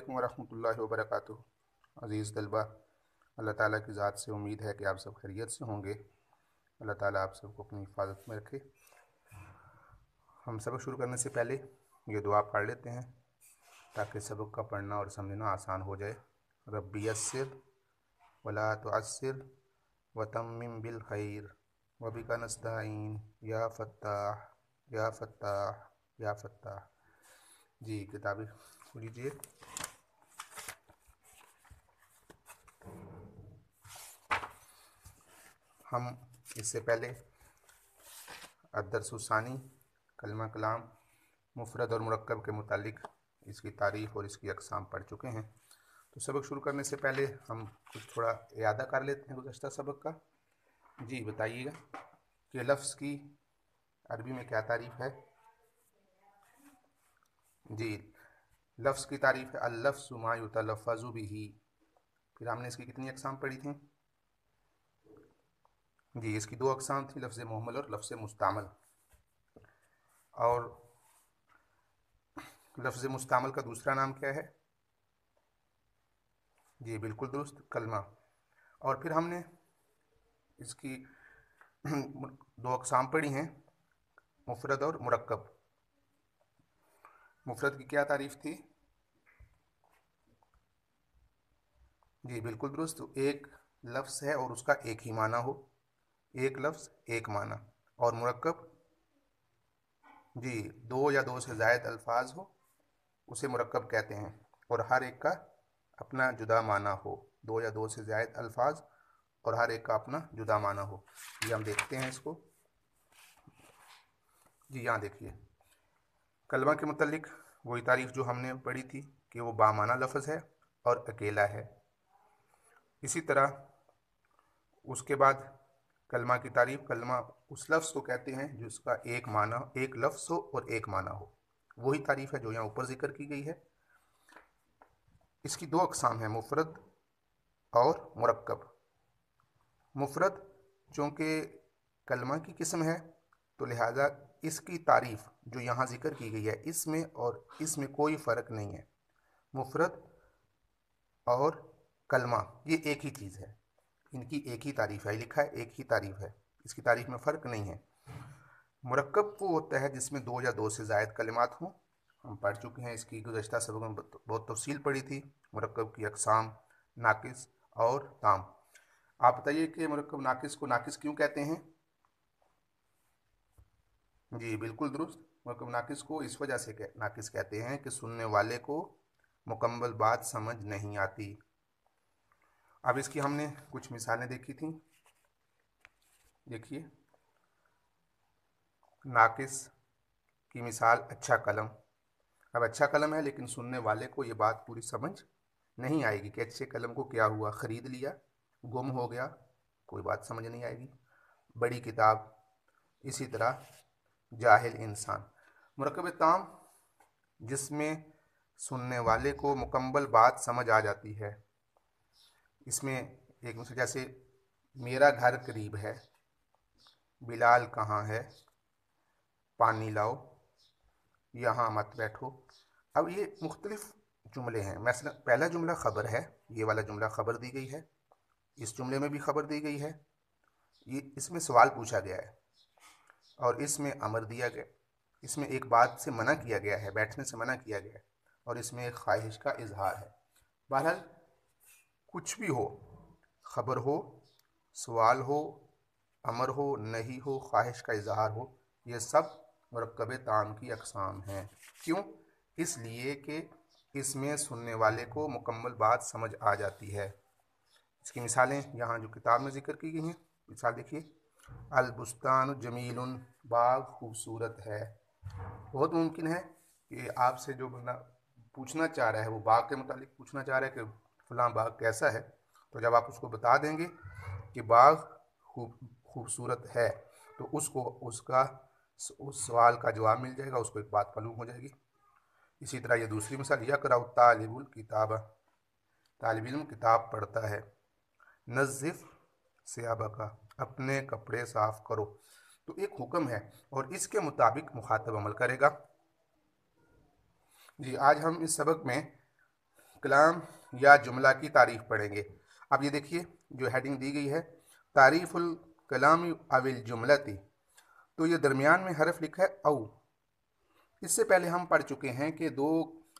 अल्लाम वरहमल वरक अज़ीज़ तलबा अल्लाह ताला की ज़ात से उम्मीद है कि आप सब खैरियत से होंगे अल्लाह ताला आप सबको अपनी हिफाजत में रखे हम सबक शुरू करने से पहले ये दुआ पढ़ लेते हैं ताकि सबक का पढ़ना और समझना आसान हो जाए रबी असर वला व वतम बिल खैर का नस्ताइन या फ़त्ताह या फ़त्ताह या फ़त्ताह जी किताबें लीजिए हम इससे पहले अदरसुसानी कलमा कलाम मुफरद और मरकब के मुतालिक इसकी तारीफ़ और इसकी अकसाम पढ़ चुके हैं तो सबक शुरू करने से पहले हम कुछ थोड़ा अदा कर लेते हैं गुजशत सबक का जी बताइएगा कि लफ्ज़ की अरबी में क्या तारीफ़ है जी लफ्ज़ की तारीफ़ है अल्लफ़ सुमा भी फिर हमने इसकी कितनी अकसाम पढ़ी थी जी इसकी दो अकसाम थी लफ्ज़ महमल और लफ्ज़ मुस्तमल और लफ्ज़ मुस्तमल का दूसरा नाम क्या है जी बिल्कुल दुरुस्त कलमा और फिर हमने इसकी दो अकसाम पढ़ी हैं मुफरत और मरकब मुफरत की क्या तारीफ थी जी बिल्कुल दुरुस्त एक लफ्ज़ है और उसका एक ही माना हो एक लफ्ज़ एक माना और मरकब जी दो या दो से जायद अल्फाज हो उसे मरकब कहते हैं और हर एक का अपना जुदा माना हो दो या दो से जायद अल्फाज और हर एक का अपना जुदा माना हो ये हम देखते हैं इसको जी यहाँ देखिए कलमा के मतलब वही तारीफ जो हमने पढ़ी थी कि वो बामाना लफ्ज़ है और अकेला है इसी तरह उसके बाद कलमा की तारीफ कलमा उस लफ्ज़ को कहते हैं जिसका एक माना एक लफ्ज़ हो और एक माना हो वही तारीफ है जो यहाँ ऊपर जिक्र की गई है इसकी दो अकसाम हैं मुफरत और मरकब मुफरत चूँकि कलमा की किस्म है तो लिहाजा इसकी तारीफ जो यहाँ जिक्र की गई है इसमें और इसमें कोई फ़र्क नहीं है मुफरत और कलमा ये एक ही चीज़ है इनकी एक ही तारीफ है लिखा है एक ही तारीफ है इसकी तारीफ में फ़र्क नहीं है मरकब वो होता है जिसमें दो या दो से जायद कलिमात हों हम पढ़ चुके हैं इसकी गुजशत सबक में बहुत तफसील पड़ी थी मरकब की अकसाम नाकिस और ताम आप बताइए कि मरकब नाकिस को नाकिस क्यों कहते हैं जी बिल्कुल दुरुस्त मरकब नाकिस को इस वजह से नाकिस कहते हैं कि सुनने वाले को मुकम्मल बात समझ नहीं आती अब इसकी हमने कुछ मिसालें देखी थी देखिए नाकिस की मिसाल अच्छा कलम अब अच्छा कलम है लेकिन सुनने वाले को ये बात पूरी समझ नहीं आएगी कि अच्छे कलम को क्या हुआ ख़रीद लिया गुम हो गया कोई बात समझ नहीं आएगी बड़ी किताब इसी तरह जाहिल इंसान मरकब ताम जिसमें सुनने वाले को मुकम्मल बात समझ आ जाती है इसमें एक दूसरे जैसे मेरा घर करीब है बिलाल कहाँ है पानी लाओ यहाँ मत बैठो अब ये मुख्तलिफ जुमले हैं मैं पहला जुमला ख़बर है ये वाला जुमला ख़बर दी गई है इस जुमले में भी ख़बर दी गई है ये इसमें सवाल पूछा गया है और इसमें अमर दिया गया इसमें एक बात से मना किया गया है बैठने से मना किया गया है और इसमें एक ख्वाहिश का इजहार है बहरहाल कुछ भी हो खबर हो सवाल हो अमर हो नहीं हो ख्वाहिश का इजहार हो ये सब मरकब ताम की अकसाम हैं क्यों इसलिए कि इसमें सुनने वाले को मुकम्मल बात समझ आ जाती है इसकी मिसालें यहाँ जो किताब में जिक्र की गई हैं मिसाल देखिए अलबुस्तान जमील बाग खूबसूरत है बहुत मुमकिन है कि आपसे जो बंदा पूछना चाह रहा है वो बाग के मुतालिक पूछना चाह रहा है कि फलां बाग कैसा है तो जब आप उसको बता देंगे कि बाग खूब खूबसूरत है तो उसको उसका उस सवाल का जवाब मिल जाएगा उसको एक बात मालूम हो जाएगी इसी तरह यह दूसरी मिसाल यह कराओ तालिबुल किताब तालब किताब पढ़ता है नज़िफ़ का अपने कपड़े साफ़ करो तो एक हुक्म है और इसके मुताबिक मुखातब अमल करेगा जी आज हम इस सबक में कलाम या जुमला की तारीफ़ पढ़ेंगे अब ये देखिए जो हेडिंग दी गई है तारीफ़ुल कलाम अविल जुमलती तो ये दरमियान में हरफ लिखा है अव इससे पहले हम पढ़ चुके हैं कि दो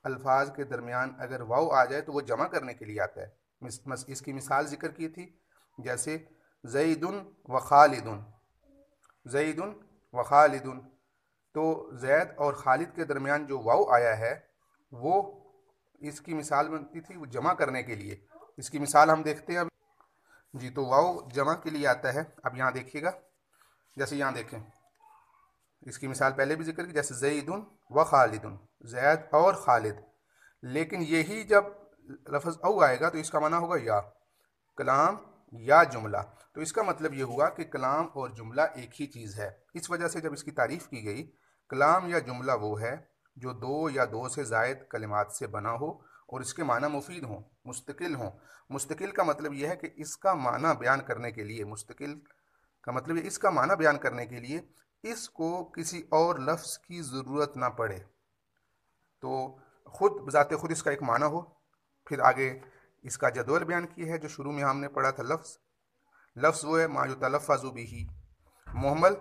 अल्फाज के दरमियान अगर वाव आ जाए तो वो जमा करने के लिए आता है इसकी मिसाल जिक्र की थी जैसे जईदन व खालिदन जईदन व खालिदन तो जैद और खालिद के दरमियान जो वाव आया है वो इसकी मिसाल बनती थी वो जमा करने के लिए इसकी मिसाल हम देखते हैं अब जी तो वाओ जमा के लिए आता है अब यहाँ देखिएगा जैसे यहाँ देखें इसकी मिसाल पहले भी जिक्र की जैसे जईदन व खालिदन जैद और खालिद लेकिन यही जब लफज औ आएगा तो इसका माना होगा या कलाम या जुमला तो इसका मतलब ये हुआ कि कलाम और जुमला एक ही चीज़ है इस वजह से जब इसकी तारीफ़ की गई कलाम या जुमला वो है जो दो या दो से जायद कलिमात से बना हो और इसके माना मुफीद हों मुस्तकिल हों मुस्तकिल का मतलब यह है कि इसका माना बयान करने के लिए मुस्तकिल का मतलब इसका माना बयान करने के लिए इसको किसी और लफ्ज़ की ज़रूरत ना पड़े तो खुद बजात खुद इसका एक माना हो फिर आगे इसका जदोल बयान किया है जो शुरू में हमने पढ़ा था लफ्ज़ लफ्ज़ वो है मायूतलफ़ाजू भी मोहम्मल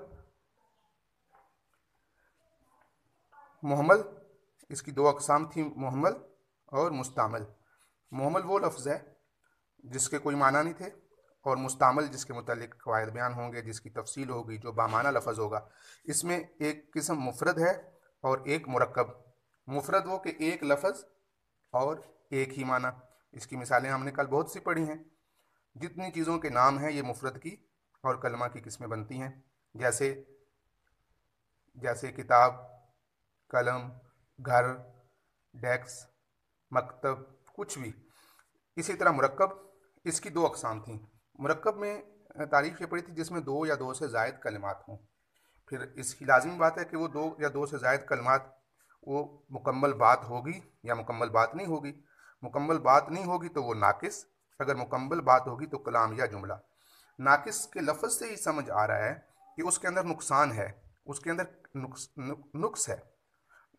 मोहमल इसकी दो अकसाम थी मोहमल और मुस्तमल मोहमल वो लफ्ज़ है जिसके कोई माना नहीं थे और मुस्तमल जिसके मतलब कवायद बयान होंगे जिसकी तफसील होगी जो बामाना लफज होगा इसमें एक किस्म मुफरद है और एक मरकब मुफरद वो कि एक लफज और एक ही माना इसकी मिसालें हमने कल बहुत सी पढ़ी हैं जितनी चीज़ों के नाम हैं ये मुफरद की और कलमा की किस्में बनती हैं जैसे जैसे किताब कलम घर डेक्स मकतब कुछ भी इसी तरह मरकब इसकी दो अकसाम थी मरकब में तारीफ ये पड़ी थी जिसमें दो या दो से जायद कलमात हों फिर इसकी लाजमी बात है कि वो दो या दो से जायद कलमात वो मुकम्मल बात होगी या मुकम्मल बात नहीं होगी मुकम्मल बात नहीं होगी तो वो नाकिस अगर मुकम्मल बात होगी तो कलाम या जुमला नाकिस के लफ्ज़ से ही समझ आ रहा है कि उसके अंदर नुकसान है उसके अंदर नुक्स नुक्स है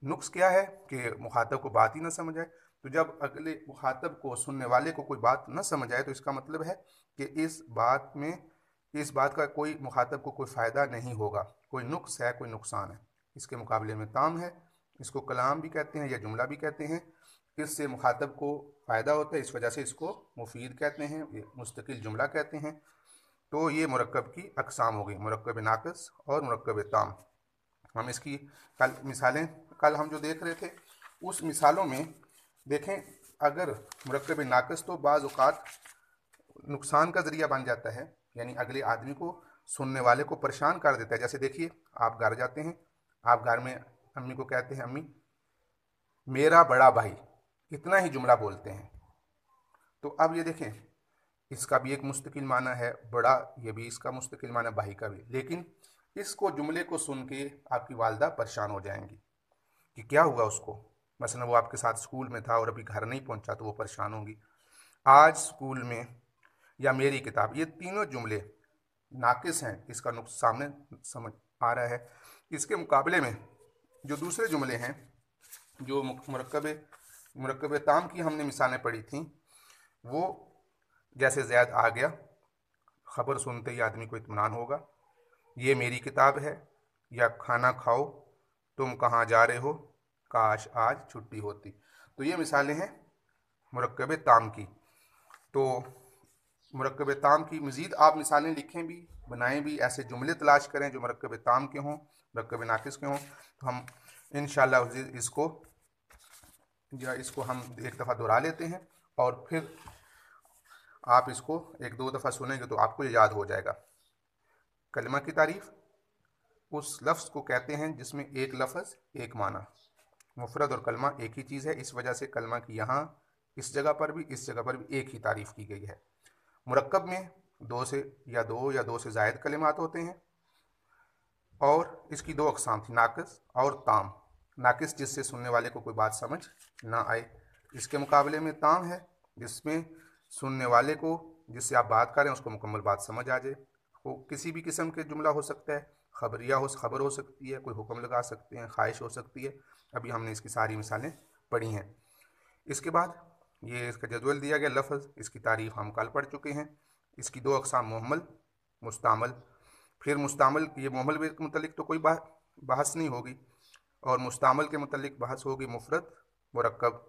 नुक्स क्या है कि मुखातब को बात ही ना समझ आए तो जब अगले मुखातब को सुनने वाले को कोई बात न समझ आए तो इसका मतलब है कि इस बात में इस बात का कोई मुखातब को कोई फ़ायदा नहीं होगा कोई नुक्स है कोई नुकसान है इसके मुकाबले में ताम है इसको कलाम भी कहते हैं या जुमला भी कहते हैं इससे मुखातब को फ़ायदा होता है इस वजह से इसको मुफीद कहते हैं मुस्तकिल जुमला कहते हैं तो ये मरकब की अकसाम हो गई मरकब नाकस और मरकब ताम हम इसकी कल मिसालें कल हम जो देख रहे थे उस मिसालों में देखें अगर मरकब नाकस तो बाज़ात नुकसान का ज़रिया बन जाता है यानी अगले आदमी को सुनने वाले को परेशान कर देता है जैसे देखिए आप घर जाते हैं आप घर में अम्मी को कहते हैं अम्मी मेरा बड़ा भाई इतना ही जुमला बोलते हैं तो अब ये देखें इसका भी एक मुस्तकिल माना है बड़ा ये भी इसका मुस्तकिल माना भाई का भी लेकिन इसको जुमले को सुन के आपकी वालदा परेशान हो जाएंगी कि क्या हुआ उसको मसलन वो आपके साथ स्कूल में था और अभी घर नहीं पहुंचा तो वो परेशान होंगी आज स्कूल में या मेरी किताब ये तीनों जुमले नाकिस हैं इसका नुक़ सामने समझ आ रहा है इसके मुकाबले में जो दूसरे जुमले हैं जो मरकब मरकब ताम की हमने मिसालें पढ़ी थी वो जैसे ज़ैद आ गया ख़बर सुनते ही आदमी को इतमान होगा ये मेरी किताब है या खाना खाओ तुम कहाँ जा रहे हो काश आज छुट्टी होती तो ये मिसालें हैं मरकब ताम की तो मरकब ताम की मज़ीद आप मिसालें लिखें भी बनाएं भी ऐसे जुमले तलाश करें जो मरकब ताम के हों मरकब नाकिस के हों तो हम इन इसको या इसको हम एक दफ़ा दोहरा लेते हैं और फिर आप इसको एक दो दफ़ा सुनेंगे तो आपको ये याद हो जाएगा कलमा की तारीफ उस लफ्ज़ को कहते हैं जिसमें एक लफज एक माना मुफरत और कलमा एक ही चीज़ है इस वजह से कलमा की यहाँ इस जगह पर भी इस जगह पर भी एक ही तारीफ़ की गई है मरकब में दो से या दो या दो से जायद कलमात होते हैं और इसकी दो अकसाम थी नाकस और ताम नाकस जिससे सुनने वाले को कोई बात समझ ना आए इसके मुकाबले में ताम है जिसमें सुनने वाले को जिससे आप बात करें उसको मुकम्मल बात समझ आ जाए वो किसी भी किस्म के जुमला हो सकता है खबरिया हो खबर हो सकती है कोई हुक्म लगा सकते हैं ख्वाहिश हो सकती है अभी हमने इसकी सारी मिसालें पढ़ी हैं इसके बाद ये इसका जदवल दिया गया लफ्ज़ इसकी तारीफ़ हम कल पढ़ चुके हैं इसकी दो अकसाम महमल मुस्तमल फिर मुस्तमल ये महमल के मतलब तो कोई बहस नहीं होगी और मुस्तमल के मतलब बहस होगी मुफरत मरकब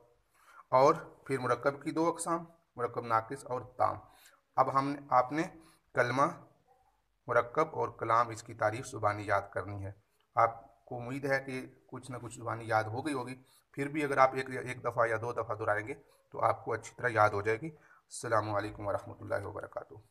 और फिर मरकब की दो अकसाम मरकब नाकिस और ताम अब हम आपने कलमा मरकब और कलाम इसकी तारीफ़ ज़ुबानी याद करनी है आपको उम्मीद है कि कुछ ना कुछ ज़ुबानी याद हो गई होगी फिर भी अगर आप एक एक दफ़ा या दो दफ़ा दोहराएंगे तो आपको अच्छी तरह याद हो जाएगी अल्लाम वरहमल वर्का